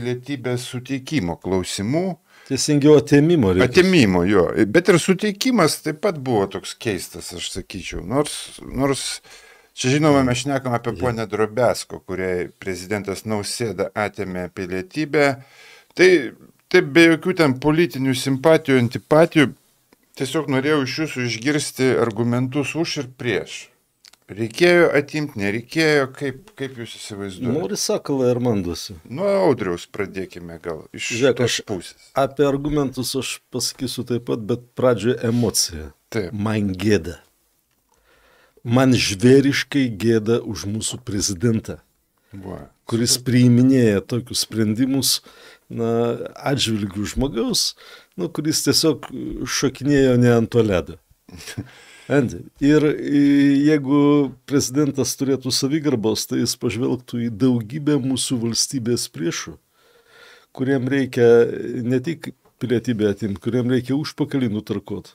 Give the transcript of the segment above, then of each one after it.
pilietybės suteikimo klausimų. Teisingiau atėmimo reikia. Atėmimo jo. Bet ir suteikimas taip pat buvo toks keistas, aš sakyčiau. Nors, nors čia žinoma, mes šnekam apie ponę Drobesko, kuriai prezidentas Nausėda atėmė pilietybę. Tai taip be jokių ten politinių simpatijų, antipatijų, tiesiog norėjau iš jūsų išgirsti argumentus už ir prieš. Reikėjo atimti, nereikėjo, kaip, kaip jūs įsivaizduojate? Nori sakalą ir mandusi. Nuo audriaus pradėkime gal iš Žiūrėk, aš pusės. Apie argumentus aš pasakysiu taip pat, bet pradžioje emocija. Taip. Man gėda. Man žvėriškai gėda už mūsų prezidentą, Va. kuris priiminėja tokius sprendimus na, atžvilgių žmogaus, nu, kuris tiesiog šokinėjo ne ant to ledo. Andy, ir jeigu prezidentas turėtų savigarbos, tai jis pažvelgtų į daugybę mūsų valstybės priešų, kuriem reikia ne tik pilietybę atimti, kuriem reikia užpakalį nutarkot.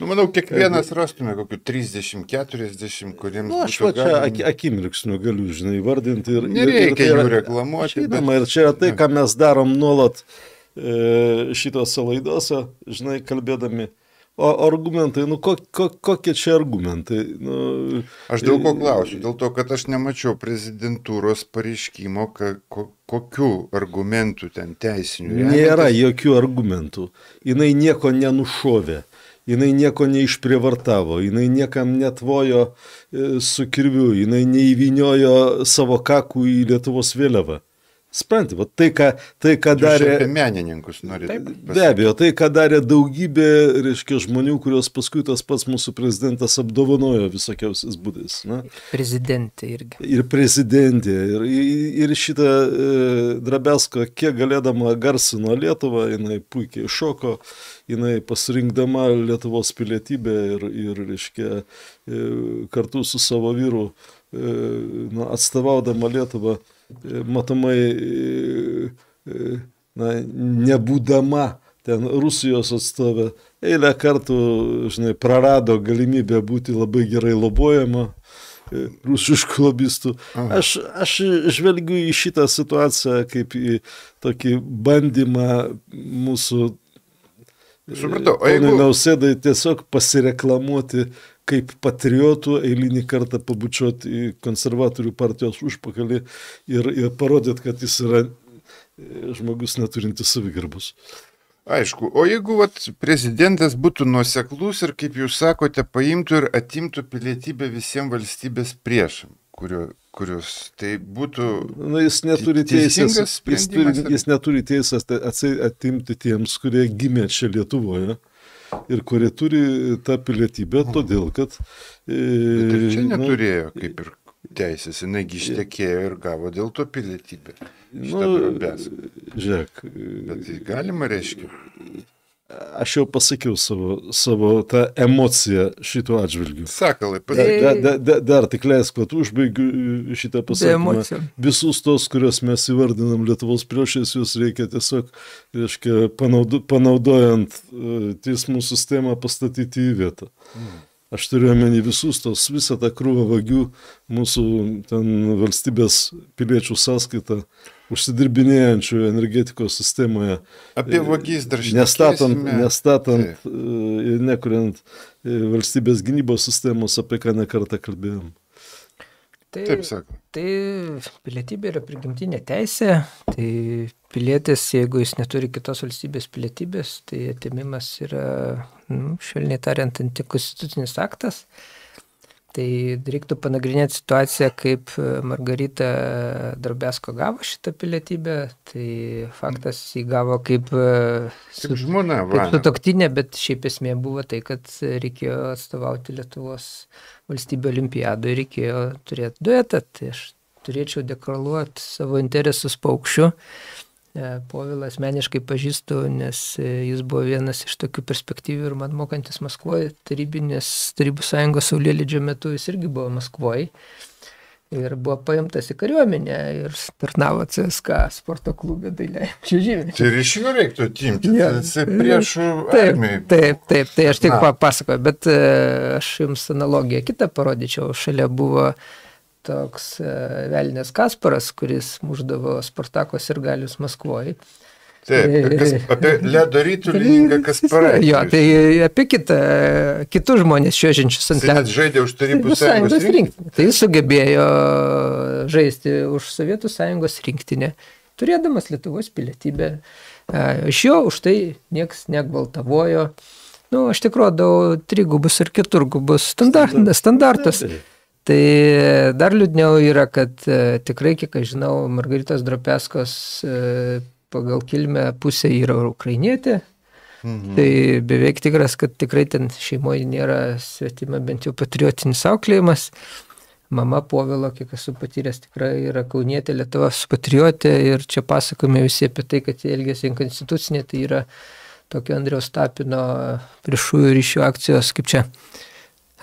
Nu, manau, kiekvienas Andy. rastume kokių 30, 40, kuriems. Na, nu, aš va čia galim... akimirksniu galiu, žinai, vardinti ir... Nereikia ir tai yra, jų reklamuoti. Žinoma, bet... ir čia yra tai, ką mes darom nuolat e, šitose laidose, žinai, kalbėdami. O argumentai, nu ko, ko, kokie čia argumentai? Nu, aš dėl ko e, klausiu, dėl to, kad aš nemačiau prezidentūros pareiškimo, ka, ko, kokių argumentų ten teisinių. Nėra remintis. jokių argumentų. Jis nieko nenušovė jinai nieko neišprievartavo, jinai niekam netvojo e, su kirviu, jinai neįviniojo savo kakų į Lietuvos vėliavą. Spranti, va, tai ką, tai, ką darė... Apie menininkus norite. Taip, pasakyti. be abejo, tai ką darė daugybė, reiškia, žmonių, kuriuos paskui tas pats mūsų prezidentas apdovanojo visokiausiais būdais. Na. Prezidentė irgi. Ir prezidentė. Ir, ir šitą e, Drabesko, kiek galėdama garsino Lietuvą, jinai puikiai šoko, jinai pasirinkdama Lietuvos pilietybę ir, ir reiškia, e, kartu su savo vyru e, na, atstovaudama Lietuvą. E, matomai e, e, na, nebūdama ten Rusijos atstovė, eilę kartų, žinai, prarado galimybę būti labai gerai lobojama e, rusiškų lobistų. Aha. Aš, aš žvelgiu į šitą situaciją kaip į tokį bandymą mūsų Supratau, o jeigu... Nausėdai tiesiog pasireklamuoti kaip patriotų eilinį kartą pabučiuoti į konservatorių partijos užpakalį ir, ir parodyti, kad jis yra e, žmogus neturintis savigarbus. Aišku, o jeigu vat, prezidentas būtų nuoseklus ir, kaip jūs sakote, paimtų ir atimtų pilietybę visiems valstybės priešam, kurio, kurios tai būtų... Na, jis neturi teisės, jis, turi, jis neturi teisės atimti tiems, kurie gimė čia Lietuvoje. Ja? ir kurie turi tą pilietybę, mhm. todėl kad... E, Bet ir čia neturėjo, na, kaip ir e, teisės, jinai ištekėjo ir gavo dėl to pilietybę. Nu, e, žiūrėk. Bet tai galima, reiškia aš jau pasakiau savo, savo tą emociją šituo atžvilgiu. Sakalai, pasakyk. Dar, dar, dar tik leisk, kad užbaigiu šitą pasakymą. Visus tos, kuriuos mes įvardinam Lietuvos priešais, juos reikia tiesiog, reiškia, panaudo, panaudojant e, teismų sistemą pastatyti į vietą. Mm. Aš turiu omeny visus tos, visą tą krūvą vagių mūsų ten valstybės piliečių sąskaitą užsidirbinėjančių energetikos sistemoje. Apie e, vagys dar šiandien. Nestatant, nestatant e, ir nekuriant e, valstybės gynybos sistemos, apie ką nekartą kalbėjom. Tai, Taip sako. Tai pilietybė yra prigimtinė teisė, tai pilietis, jeigu jis neturi kitos valstybės pilietybės, tai atimimas yra, nu, švelniai tariant, antikonstitucinis aktas. Uh, Tai reiktų panagrinėti situaciją, kaip e, Margarita e, Darbesko gavo šitą pilietybę. Tai faktas jį gavo kaip, e, su, kaip žmona, kaip sutoktinė, bet šiaip esmė buvo tai, kad reikėjo atstovauti Lietuvos valstybė olimpiadoje, reikėjo turėti duetą. Tai aš turėčiau deklaruoti savo interesus paukščių. Pa E, Povilą asmeniškai pažįstu, nes e, jis buvo vienas iš tokių perspektyvių ir man mokantis Maskvoje, tarybinės Tarybų sąjungos saulėlydžio metu jis irgi buvo Maskvoje. Ir buvo paimtas į kariuomenę ir tarnavo CSK sporto klube dailiai. Čia žymiai. Tai ir iš jų reiktų atimti. Ja. Prieš taip, taip, taip, tai aš tik papasakoju, bet e, aš jums analogiją kitą parodyčiau. Šalia buvo uh, toks e, Velnės Kasparas, kuris muždavo Spartakos ir galius Maskvoje. Taip, e, kas, apie ledo rytulį Kasparą. Jo, tai apie kitą, kitus žmonės šiožinčius ant ledo. Jis žaidė už Tarybų sąjungos rinktinę. Tai jis sugebėjo žaisti už Sovietų sąjungos rinktinę, turėdamas Lietuvos pilietybę. E, iš jo už tai niekas negvaltavojo. Nu, aš tik rodau trigubus ir keturgubus standart, standartus. standartus. Tai dar liūdniau yra, kad e, tikrai, kiek aš žinau, Margaritos Dropeskos e, pagal kilmę pusė yra ukrainietė. Mhm. Tai beveik tikras, kad tikrai ten šeimoje nėra svetima bent jau patriotinis auklėjimas. Mama Povilo, kiek esu patyręs, tikrai yra kaunietė, Lietuvos patriotė ir čia pasakome visi apie tai, kad jie elgėsi inkonstitucinė, tai yra tokio Andriaus Tapino priešųjų ryšių akcijos, kaip čia,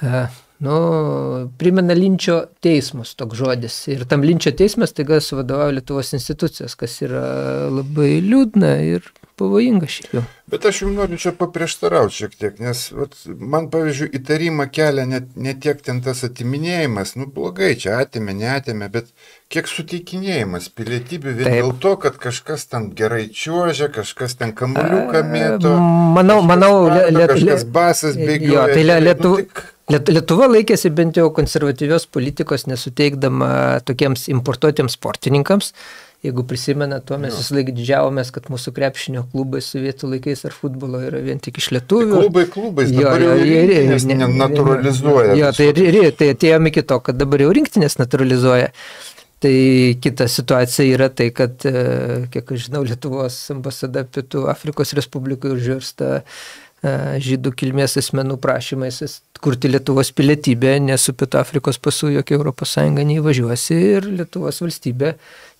e, nu, primena linčio teismus toks žodis. Ir tam linčio teismas taiga suvadovauja Lietuvos institucijos, kas yra labai liūdna ir pavojinga šiaip jau. Bet aš jums noriu čia paprieštarauti šiek tiek, nes vat, man, pavyzdžiui, įtarimą kelia net, ne tiek ten tas atiminėjimas, nu blogai čia atimė, neatimė, bet kiek suteikinėjimas pilietybių vien Taip. dėl to, kad kažkas ten gerai čiuožia, kažkas ten kamuliuką mėto. Manau, manau, lietuvių. Kažkas basas bėgioja. Jo, tai lietuvių. Nu, tik Lietuva laikėsi bent jau konservatyvios politikos, nesuteikdama tokiems importuotiems sportininkams. Jeigu prisimena, tuo mes visą laiką didžiavomės, kad mūsų krepšinio klubai sovietų laikais ar futbolo yra vien tik iš lietuvių. Tai klubai klubais, jo, dabar jo, jau rinktinės ne, naturalizuoja. Jo, tai, tai atėjome iki to, kad dabar jau rinktinės naturalizuoja. Tai kita situacija yra tai, kad, e, kiek aš žinau, Lietuvos ambasada Pietų Afrikos Respublikai užžiūrsta E, žydų kilmės asmenų prašymais atkurti Lietuvos pilietybę, nes su Pietų Afrikos pasu jokia ES neįvažiuosi ir Lietuvos valstybė,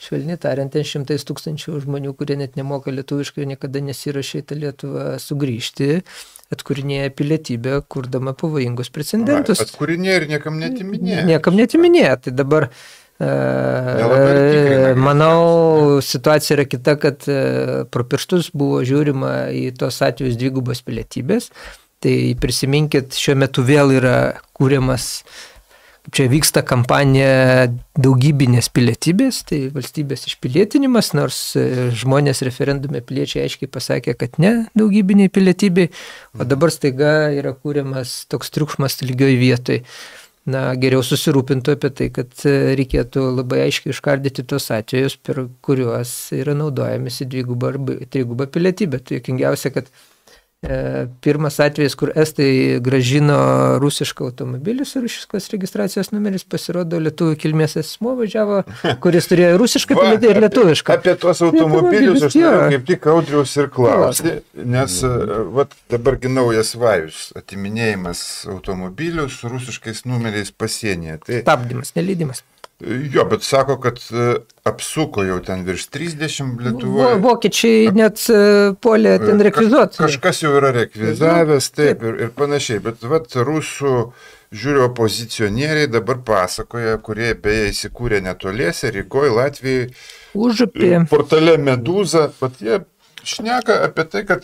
švelniai tariant, ten šimtais tūkstančių žmonių, kurie net nemoka lietuviškai ir niekada nesirašė į tą Lietuvą sugrįžti, atkurinėja pilietybę, kurdama pavojingus precedentus. Atkurinėja ir niekam netiminėja. Niekam netiminėja. Tai dabar Manau, situacija yra kita, kad pro pirštus buvo žiūrima į tos atvejus dvigubos pilietybės. Tai prisiminkit, šiuo metu vėl yra kūriamas, čia vyksta kampanija daugybinės pilietybės, tai valstybės išpilietinimas, nors žmonės referendume piliečiai aiškiai pasakė, kad ne daugybiniai pilietybei, o mhm. dabar staiga yra kūriamas toks triukšmas lygioje vietoje na, geriau susirūpintų apie tai, kad e, reikėtų labai aiškiai iškardyti tos atvejus, per kuriuos yra naudojamasi dviguba ar triguba pilietybė. Tai jokingiausia, kad E, pirmas atvejis, kur Estai gražino rusišką automobilį su rusiškos registracijos numeris, pasirodo lietuvių kilmės asmo važiavo, kuris turėjo rusišką pilietį ir lietuvišką. Apie, apie tuos automobilius aš jau kaip tik audriaus ir klausti, nes e, vat, dabargi naujas vajus, atiminėjimas automobilių su rusiškais numeriais pasienyje. Tai... Stabdymas, nelydimas. Jo, bet sako, kad e, apsuko jau ten virš 30 Lietuvoje. Vokiečiai Ap... net e, polė e, ten rekvizuoti. Kaž, kažkas jau yra rekvizavęs, taip, taip. Ir, ir panašiai. Bet vat, rusų žiūriu opozicionieriai dabar pasakoja, kurie beje įsikūrė netoliese, Rygoje, Latvijoje. Užupė. Portale Medūza, bet jie šneka apie tai, kad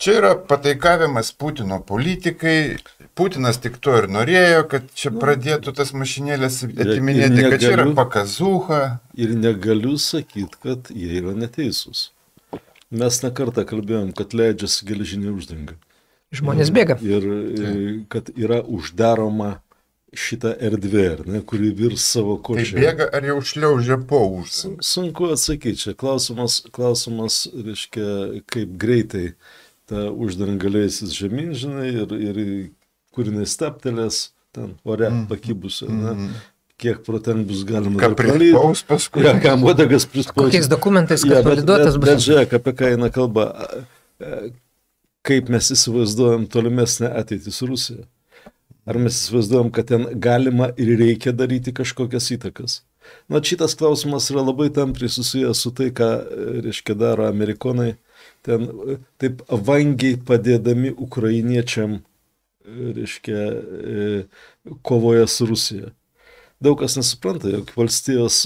Čia yra pataikavimas Putino politikai. Putinas tik to ir norėjo, kad čia nu, pradėtų tas mašinėlės atiminėti, negaliu, kad čia yra pakazuha. Ir negaliu sakyti, kad jie yra neteisūs. Mes nekartą kalbėjom, kad leidžiasi geležinė uždanga. Žmonės bėga. Ir, e, ir kad yra uždaroma šitą erdvę, ne, kuri virs savo tai košę. Tai bėga ar jau šliaužia po užsą? Sunku atsakyti, čia klausimas, klausimas, reiškia, kaip greitai uh, tą uždangaliais žemyn, žinai, ir, ir kur jinai steptelės, ten ore mm. pakibusi. Mm. Na, kiek pro ten bus galima. Ką prispaus paskui. Ja, kam odagas prispaus. Kokiais dokumentais, kad ja, validuotas bus. Bet žiūrėk, apie ką eina kalba, kaip mes įsivaizduojam tolimesnę ateitį su Rusija. Ar mes įsivaizduojam, kad ten galima ir reikia daryti kažkokias įtakas? Na, šitas klausimas yra labai tampriai susijęs su tai, ką, reiškia, daro amerikonai ten e, taip vangiai padėdami ukrainiečiam, e, reiškia, e, kovoje su Rusija. Daug kas nesupranta, jog valstijos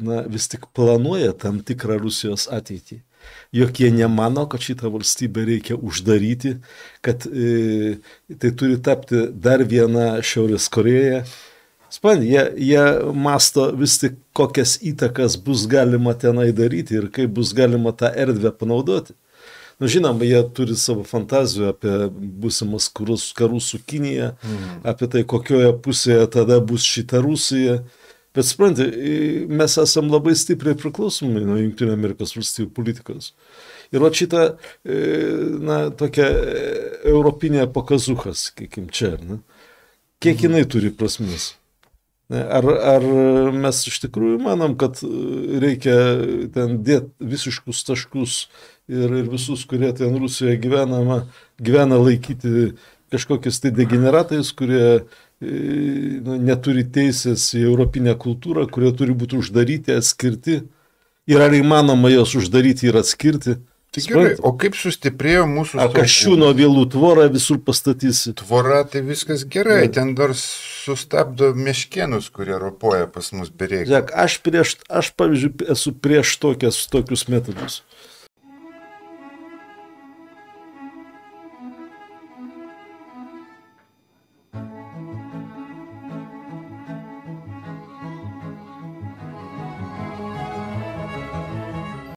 na, vis tik planuoja tam tikrą Rusijos ateitį. Jok jie nemano, kad šitą valstybę reikia uždaryti, kad e, tai turi tapti dar viena Šiaurės Koreja, Span, jie, jie masto vis tik, kokias įtakas bus galima tenai daryti ir kaip bus galima tą erdvę panaudoti. Na, nu, žinoma, jie turi savo fantazijų apie būsimus karus, karus su Kinija, mhm. apie tai, kokioje pusėje tada bus šita Rusija. Bet suprantate, mes esam labai stipriai priklausomi nuo Junktinio Amerikos valstybių politikos. Ir va šitą, na, tokią e, europinę pokazuchą, sakykim, čia, na, kiek mhm. jinai turi prasmės? Ar, ar mes iš tikrųjų manom, kad reikia ten dėti visiškus taškus ir, ir visus, kurie ten Rusijoje gyvenama, gyvena laikyti kažkokiais tai degeneratais, kurie e, nu, neturi teisės į europinę kultūrą, kurie turi būti uždaryti, atskirti. Ir ar įmanoma juos uždaryti ir atskirti? Tai gerai, o kaip sustiprėjo mūsų... A, kašiūno vėlų tvorą visur pastatysi. Tvora, tai viskas gerai, ja. ten dar sustabdo meškienus, kurie ropoja pas mus bereikia. Žiūrėk, aš prieš, aš pavyzdžiui, esu prieš tokias, tokius metodus.